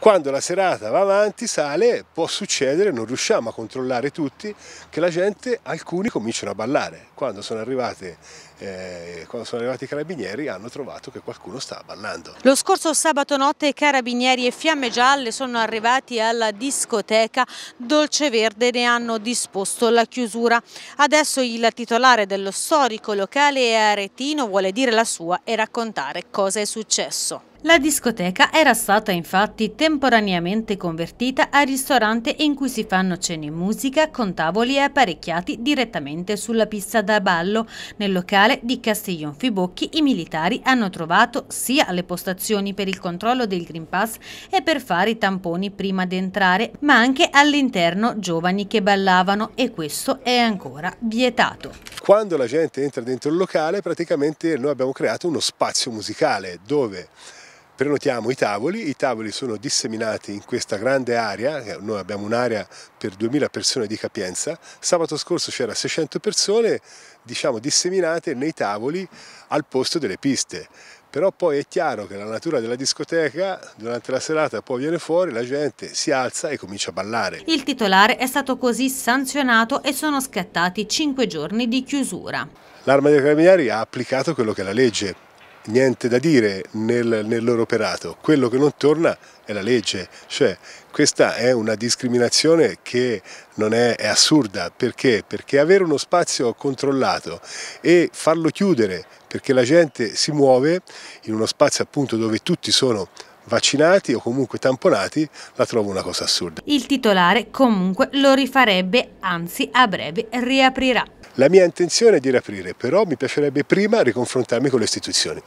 Quando la serata va avanti, sale, può succedere, non riusciamo a controllare tutti, che la gente, alcuni cominciano a ballare. Quando sono, arrivate, eh, quando sono arrivati i carabinieri hanno trovato che qualcuno sta ballando. Lo scorso sabato notte carabinieri e fiamme gialle sono arrivati alla discoteca Dolce Dolceverde, ne hanno disposto la chiusura. Adesso il titolare dello storico locale è aretino, vuole dire la sua e raccontare cosa è successo. La discoteca era stata infatti temporaneamente convertita a ristorante in cui si fanno cene e musica con tavoli apparecchiati direttamente sulla pista da ballo. Nel locale di Castiglion Fibocchi i militari hanno trovato sia le postazioni per il controllo del Green Pass e per fare i tamponi prima di entrare, ma anche all'interno giovani che ballavano e questo è ancora vietato. Quando la gente entra dentro il locale praticamente noi abbiamo creato uno spazio musicale dove prenotiamo i tavoli, i tavoli sono disseminati in questa grande area, eh, noi abbiamo un'area per 2000 persone di capienza, sabato scorso c'era 600 persone diciamo disseminate nei tavoli al posto delle piste, però poi è chiaro che la natura della discoteca durante la serata poi viene fuori, la gente si alza e comincia a ballare. Il titolare è stato così sanzionato e sono scattati 5 giorni di chiusura. L'arma dei carabinieri ha applicato quello che è la legge, niente da dire nel, nel loro operato, quello che non torna è la legge, cioè questa è una discriminazione che non è, è assurda, perché? Perché avere uno spazio controllato e farlo chiudere perché la gente si muove in uno spazio appunto dove tutti sono vaccinati o comunque tamponati, la trovo una cosa assurda. Il titolare comunque lo rifarebbe, anzi a breve riaprirà. La mia intenzione è di riaprire, però mi piacerebbe prima riconfrontarmi con le istituzioni.